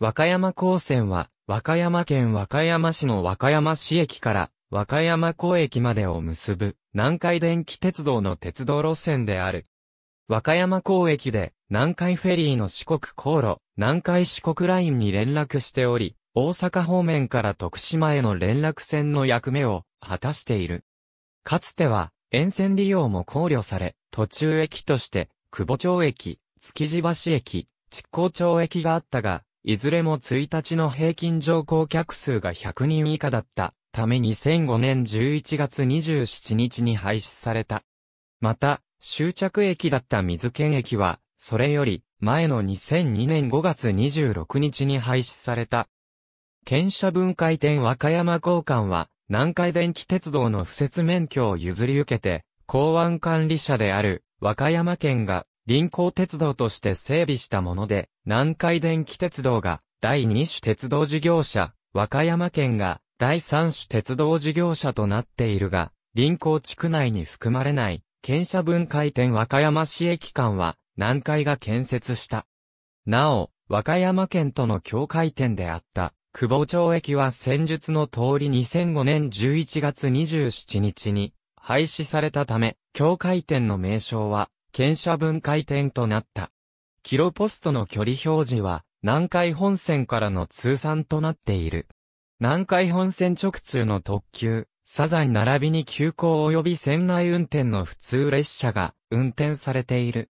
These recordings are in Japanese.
和歌山高専は、和歌山県和歌山市の和歌山市駅から和歌山港駅までを結ぶ南海電気鉄道の鉄道路線である。和歌山港駅で南海フェリーの四国航路、南海四国ラインに連絡しており、大阪方面から徳島への連絡船の役目を果たしている。かつては沿線利用も考慮され、途中駅として久保町駅、築地橋駅、築港町駅があったが、いずれも1日の平均乗降客数が100人以下だったため2005年11月27日に廃止された。また、終着駅だった水県駅は、それより前の2002年5月26日に廃止された。県車分解点和歌山交換は、南海電気鉄道の不設免許を譲り受けて、港湾管理者である和歌山県が臨港鉄道として整備したもので、南海電気鉄道が第2種鉄道事業者、和歌山県が第3種鉄道事業者となっているが、臨港地区内に含まれない、県社分解点和歌山市駅間は、南海が建設した。なお、和歌山県との境界点であった、久保町駅は戦術の通り2005年11月27日に廃止されたため、境界点の名称は検車分解点となった。キロポストの距離表示は、南海本線からの通算となっている。南海本線直通の特急、サザン並びに急行及び船内運転の普通列車が運転されている。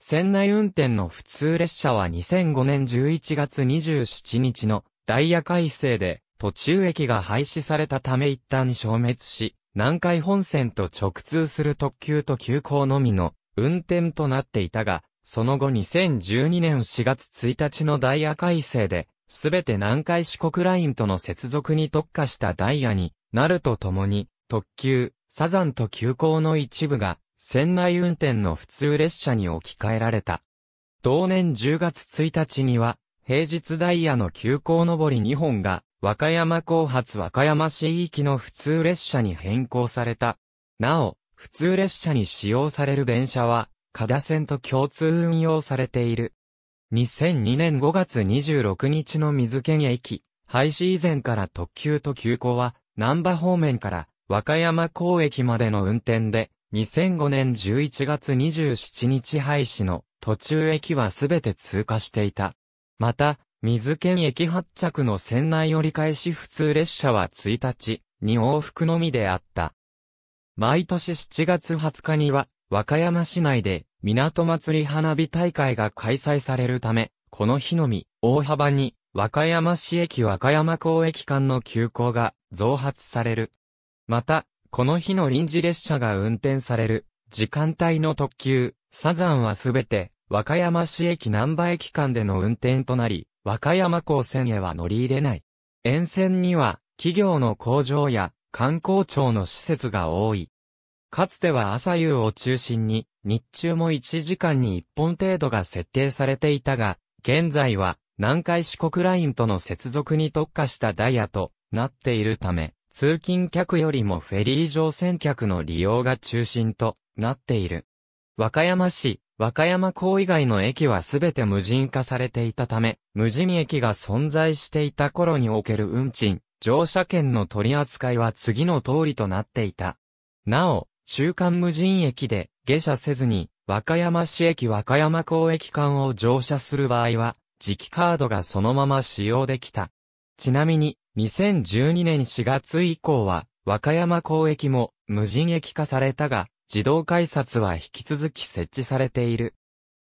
船内運転の普通列車は2005年11月27日のダイヤ改正で途中駅が廃止されたため一旦消滅し、南海本線と直通する特急と急行のみの運転となっていたが、その後2012年4月1日のダイヤ改正で、すべて南海四国ラインとの接続に特化したダイヤになるとともに、特急、サザンと急行の一部が、船内運転の普通列車に置き換えられた。同年10月1日には、平日ダイヤの急行上り2本が、和歌山後発和歌山市域の普通列車に変更された。なお、普通列車に使用される電車は、加田線と共通運用されている。2002年5月26日の水県駅、廃止以前から特急と急行は、南波方面から和歌山港駅までの運転で、2005年11月27日廃止の途中駅はすべて通過していた。また、水県駅発着の船内折り返し普通列車は1日に往復のみであった。毎年7月20日には、和歌山市内で、港祭り花火大会が開催されるため、この日のみ、大幅に、和歌山市駅和歌山港駅間の急行が増発される。また、この日の臨時列車が運転される、時間帯の特急、サザンはすべて、和歌山市駅南波駅間での運転となり、和歌山港線へは乗り入れない。沿線には、企業の工場や観光庁の施設が多い。かつては朝夕を中心に、日中も1時間に1本程度が設定されていたが、現在は南海四国ラインとの接続に特化したダイヤとなっているため、通勤客よりもフェリー乗船客の利用が中心となっている。和歌山市、和歌山港以外の駅はすべて無人化されていたため、無人駅が存在していた頃における運賃、乗車券の取り扱いは次の通りとなっていた。なお、中間無人駅で下車せずに、和歌山市駅和歌山港駅間を乗車する場合は、磁気カードがそのまま使用できた。ちなみに、2012年4月以降は、和歌山港駅も無人駅化されたが、自動改札は引き続き設置されている。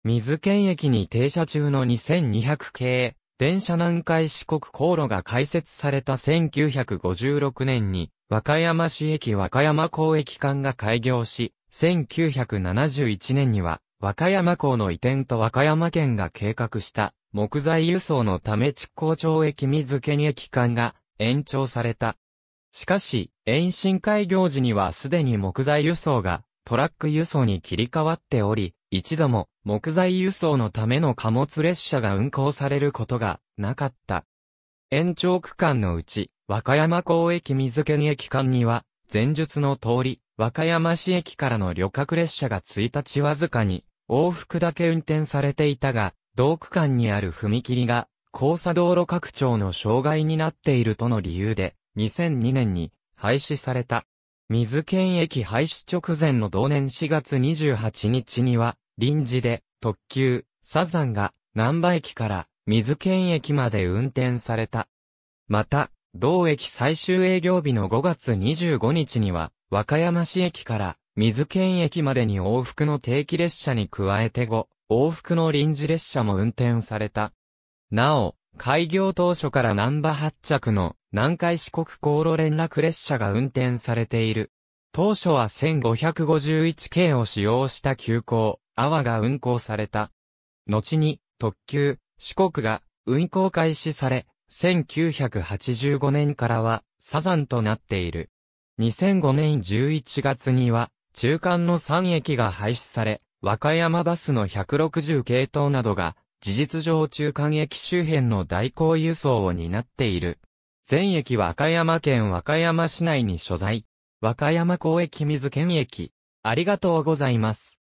水県駅に停車中の2200系電車南海四国航路が開設された1956年に、和歌山市駅和歌山港駅間が開業し、1971年には、和歌山港の移転と和歌山県が計画した木材輸送のため築港町駅水県駅間が延長された。しかし、延伸開業時にはすでに木材輸送がトラック輸送に切り替わっており、一度も木材輸送のための貨物列車が運行されることがなかった。延長区間のうち、和歌山港駅水県駅間には、前述の通り、和歌山市駅からの旅客列車が1日わずかに、往復だけ運転されていたが、同区間にある踏切が、交差道路拡張の障害になっているとの理由で、2002年に廃止された。水県駅廃止直前の同年4月28日には、臨時で特急サザンが南波駅から水県駅まで運転された。また、同駅最終営業日の5月25日には、和歌山市駅から水県駅までに往復の定期列車に加えて後、往復の臨時列車も運転された。なお、開業当初から南波発着の南海四国航路連絡列車が運転されている。当初は1551系を使用した急行、阿波が運行された。後に、特急、四国が運行開始され、1985年からは、サザンとなっている。2005年11月には、中間の3駅が廃止され、和歌山バスの160系統などが、事実上中間駅周辺の代行輸送を担っている。全駅和歌山県和歌山市内に所在。和歌山港駅水県駅。ありがとうございます。